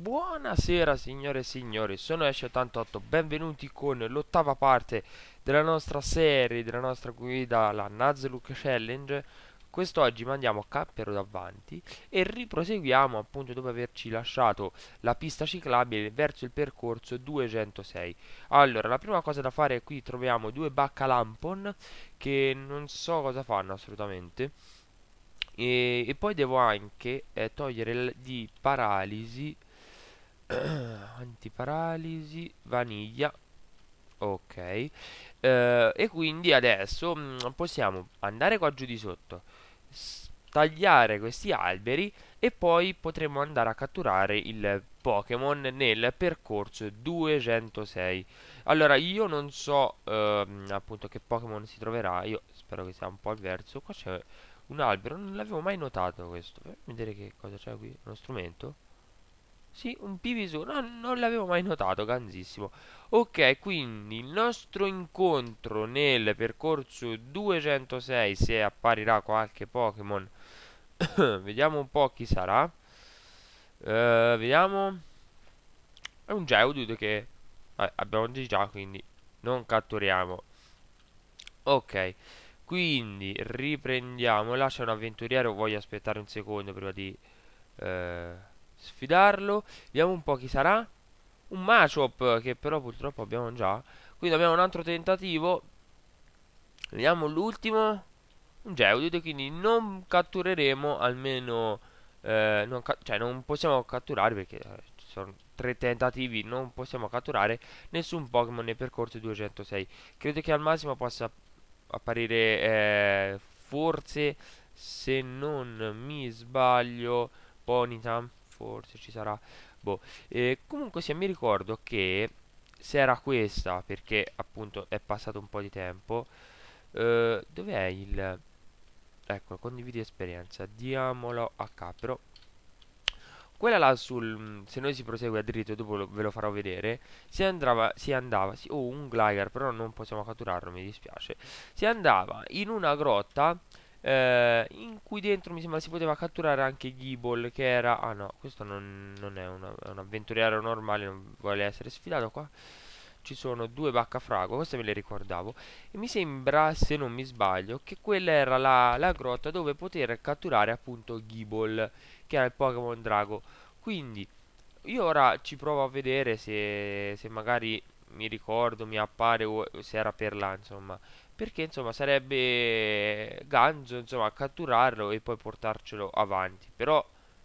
Buonasera signore e signori, sono Esce88, benvenuti con l'ottava parte della nostra serie, della nostra guida, la Nuzlocke Challenge Quest'oggi mandiamo Cappero davanti e riproseguiamo appunto dopo averci lasciato la pista ciclabile verso il percorso 206 Allora, la prima cosa da fare è qui troviamo due baccalampon che non so cosa fanno assolutamente e, e poi devo anche eh, togliere di paralisi antiparalisi, vaniglia, ok. Uh, e quindi adesso mh, mm, possiamo andare qua giù di sotto, tagliare questi alberi e poi potremo andare a catturare il Pokémon nel percorso 206. Allora, io non so uh, appunto che Pokémon si troverà, io spero che sia un po' al verso. Qua c'è un albero, non l'avevo mai notato questo. Fammi vedere che cosa c'è qui, uno strumento. Sì, un Pivisu. No, non l'avevo mai notato, grandissimo. Ok, quindi il nostro incontro nel percorso 206, se apparirà qualche Pokémon, vediamo un po' chi sarà. Uh, vediamo. È un Geodude che vabbè, eh, abbiamo già, quindi non catturiamo. Ok, quindi riprendiamola. C'è un avventuriero, voglio aspettare un secondo prima di... Uh, sfidarlo. Vediamo un po' chi sarà. Un matchup che però purtroppo abbiamo già. Quindi abbiamo un altro tentativo. Vediamo l'ultimo. Un Geodude, quindi non cattureremo almeno... Eh, non ca cioè non possiamo catturare perché eh, ci sono tre tentativi non possiamo catturare nessun Pokémon nel percorso 206 credo che al massimo possa apparire eh, forse se non mi sbaglio Ponyta forse ci sarà boh e comunque se mi ricordo che se era questa perché appunto è passato un po' di tempo eh, dov'è il ecco condividi esperienza diamolo a K quella là sul se noi si prosegue a dritto dopo lo, ve lo farò vedere si andava si andava si, oh un glider però non possiamo catturarlo mi dispiace si andava in una grotta eh, in cui dentro mi sembra si poteva catturare anche Gibble che era... Ah no, questo non, non è, una, un avventuriero normale, non vuole essere sfidato qua. Ci sono due bacca queste me le ricordavo. E mi sembra, se non mi sbaglio, che quella era la, la grotta dove poter catturare appunto Gibble, che era il Pokémon Drago. Quindi, io ora ci provo a vedere se, se magari mi ricordo, mi appare o se era per là, insomma, perché insomma sarebbe ganzo insomma catturarlo e poi portarcelo avanti però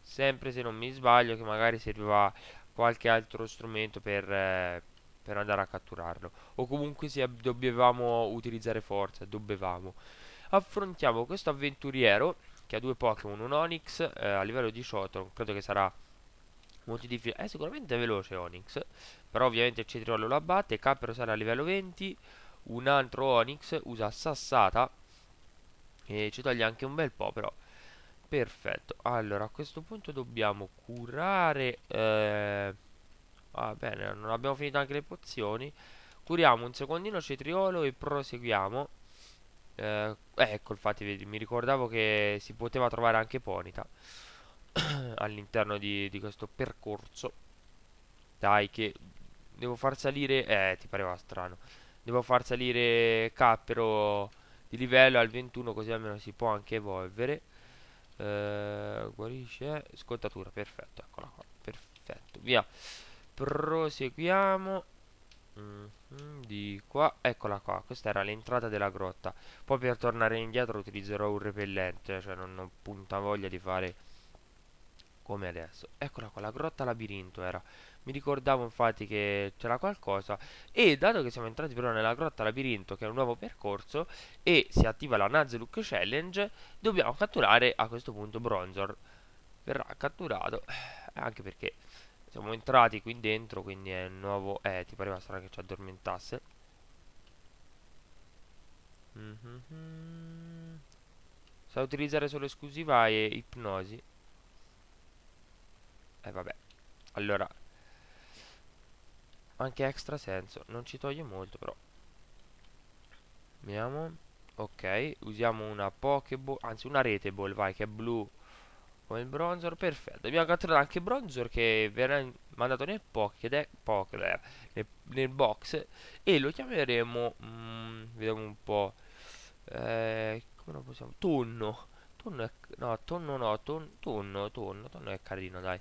sempre se non mi sbaglio che magari serviva qualche altro strumento per, eh, per andare a catturarlo o comunque se dovevamo utilizzare forza dovevamo affrontiamo questo avventuriero che ha due Pokémon un Onix eh, a livello 18 credo che sarà molto difficile eh, è sicuramente veloce Onix però ovviamente Cetriolo lo abbatte Cappero sarà a livello 20 un altro Onyx usa sassata e ci toglie anche un bel po' però perfetto allora a questo punto dobbiamo curare eh... va bene non abbiamo finito anche le pozioni curiamo un secondino cetriolo e proseguiamo eh, ecco infatti mi ricordavo che si poteva trovare anche Ponita all'interno di, di questo percorso dai che devo far salire eh ti pareva strano devo far salire Cappero di livello al 21 così almeno si può anche evolvere eh, guarisce scottatura perfetto eccola qua perfetto via proseguiamo mm -hmm, di qua eccola qua questa era l'entrata della grotta poi per tornare indietro utilizzerò un repellente cioè non, ho punta voglia di fare come adesso eccola qua la grotta labirinto era mi ricordavo infatti che c'era qualcosa e dato che siamo entrati però nella grotta labirinto che è un nuovo percorso e si attiva la Nuzlocke Challenge dobbiamo catturare a questo punto Bronzor verrà catturato eh, anche perché siamo entrati qui dentro quindi è un nuovo eh ti pareva strano che ci addormentasse mm -hmm. sa utilizzare solo esclusiva e ipnosi eh, vabbè. Allora. Anche extra senso. Non ci toglie molto però. Vediamo. Ok, usiamo una pokeball anzi una Reteball, vai, che è blu come il bronzer perfetto. Abbiamo catturato anche bronzer che verrà mandato nel Pokédex, eh, nel, nel, box e lo chiameremo, mm, vediamo un po', eh, come lo possiamo, Tonno. Tonno è, no, Tonno no, Tonno, Tonno, Tonno è carino, dai.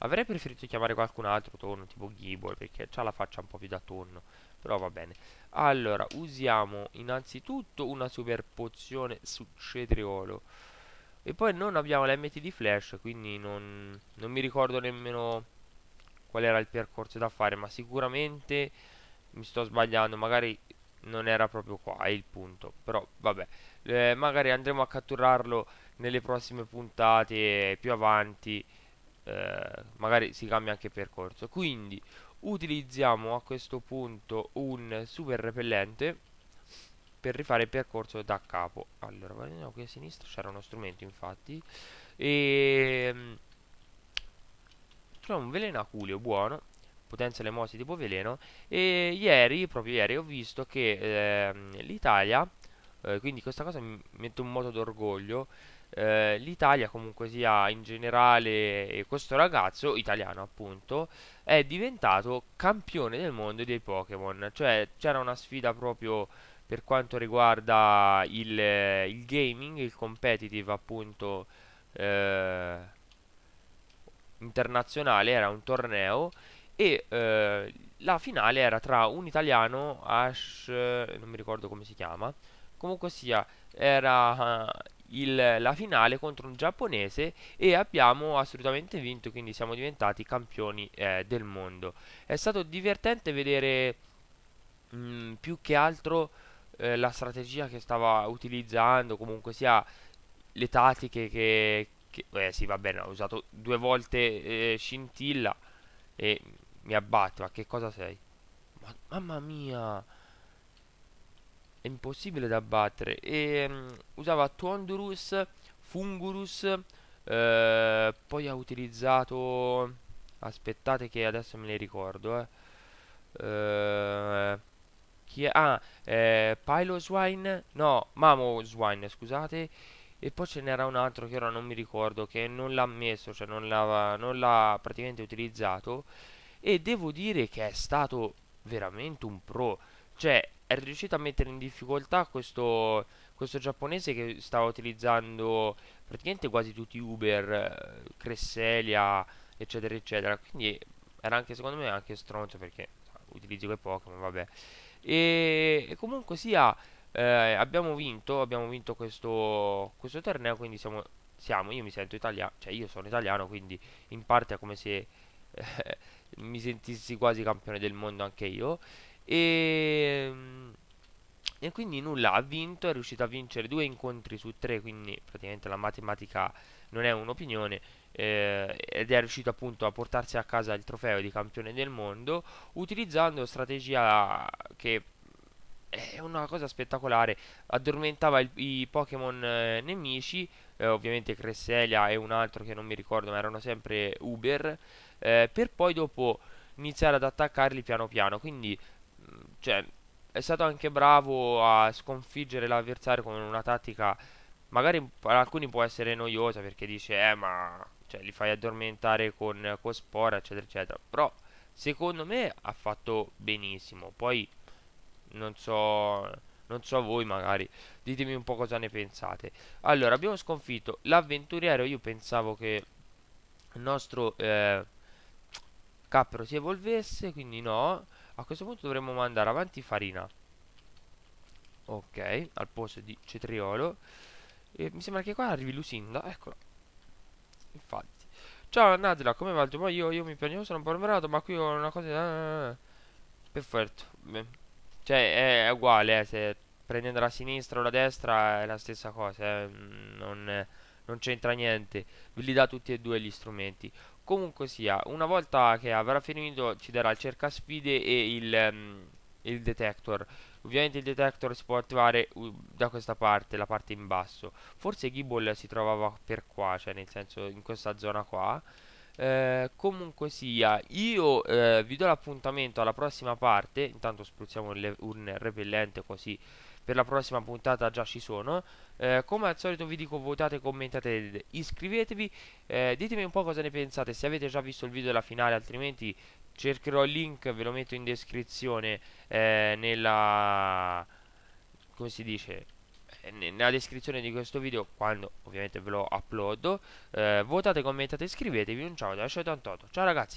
Avrei preferito chiamare qualcun altro tonno, tipo Gibble, perché ha la faccia un po' più da tonno. Però va bene. Allora, usiamo innanzitutto una super pozione su cetriolo. E poi non abbiamo l'MT di Flash, quindi non, non mi ricordo nemmeno qual era il percorso da fare, ma sicuramente mi sto sbagliando, magari non era proprio qua, è il punto. Però vabbè, eh, magari andremo a catturarlo nelle prossime puntate più avanti eh, magari si cambia anche percorso quindi utilizziamo a questo punto un super repellente per rifare il percorso da capo allora guardiamo qui a sinistra c'era uno strumento infatti e ehm, troviamo un aculeo buono potenza le mosse tipo veleno e ieri, proprio ieri, ho visto che eh, l'Italia, eh, quindi questa cosa mi mette un moto d'orgoglio, eh, l'Italia comunque sia in generale e questo ragazzo italiano appunto è diventato campione del mondo dei Pokémon cioè c'era una sfida proprio per quanto riguarda il, il gaming il competitive appunto eh, internazionale era un torneo e eh, la finale era tra un italiano Ash non mi ricordo come si chiama comunque sia era il, la finale contro un giapponese e abbiamo assolutamente vinto, quindi siamo diventati campioni eh, del mondo. È stato divertente vedere mh, mm, più che altro eh, la strategia che stava utilizzando, comunque sia le tattiche che... che eh sì, va bene, ho usato due volte eh, scintilla e mi abbatto, ma che cosa sei? Ma, mamma mia! impossibile da battere e um, usava Tondurus, Fungurus, eh, poi ha utilizzato aspettate che adesso me le ricordo eh. Eh, chi è? Ah, eh, Piloswine, no, Mamoswine, scusate e poi ce n'era un altro che ora non mi ricordo che non l'ha messo, cioè non l'ha praticamente utilizzato e devo dire che è stato veramente un pro cioè è riuscito a mettere in difficoltà questo, questo giapponese che stava utilizzando praticamente quasi tutti Uber, Cresselia, eccetera, eccetera. Quindi era anche, secondo me, anche stronzo perché utilizzo quei Pokémon, vabbè. E, e comunque sia, eh, abbiamo vinto, abbiamo vinto questo, questo torneo, quindi siamo, siamo, io mi sento italiano, cioè io sono italiano, quindi in parte è come se... mi sentissi quasi campione del mondo anche io e, ehm, e quindi nulla, ha vinto, è riuscito a vincere due incontri su tre, quindi praticamente la matematica non è un'opinione, eh, ed è riuscito appunto a portarsi a casa il trofeo di campione del mondo utilizzando strategia che eh, è una cosa spettacolare, addormentava il, i Pokémon eh, nemici, eh, ovviamente Cresselia e un altro che non mi ricordo ma erano sempre Uber, eh, per poi dopo iniziare ad attaccarli piano piano, quindi cioè, è stato anche bravo a sconfiggere l'avversario con una tattica magari per alcuni può essere noiosa perché dice eh ma cioè, li fai addormentare con Spora, eccetera eccetera però secondo me ha fatto benissimo poi non so non so voi magari ditemi un po' cosa ne pensate allora abbiamo sconfitto l'avventuriero io pensavo che il nostro eh, Capro si evolvesse quindi no a questo punto dovremmo mandare avanti farina. Ok, al posto di cetriolo. E mi sembra che qua arrivi Lusinda Eccolo Infatti. Ciao Nadla, come va il tuo io, io mi piacevo, sono un po' numerato, ma qui ho una cosa... Da... Eh, eh, eh. Perfetto. Beh. Cioè, è, è uguale, eh, se prendendo la sinistra o la destra è la stessa cosa, eh. Mm, non, non c'entra niente. Vi li dà tutti e due gli strumenti. Comunque sia, una volta che avrà finito ci darà il cerca sfide e il, um, il detector. Ovviamente il detector si può attivare uh, da questa parte, la parte in basso. Forse Gibble si trovava per qua, cioè nel senso in questa zona qua. Eh, comunque sia, io eh, vi do l'appuntamento alla prossima parte. Intanto spruzziamo un repellente così per la prossima puntata già ci sono. Eh, come al solito vi dico votate, commentate, iscrivetevi, eh, ditemi un po' cosa ne pensate, se avete già visto il video della finale, altrimenti cercherò il link, ve lo metto in descrizione eh, nella... come si dice? Eh, nella descrizione di questo video quando ovviamente ve lo upload eh, votate, commentate, iscrivetevi un ciao da 188 ciao ragazzi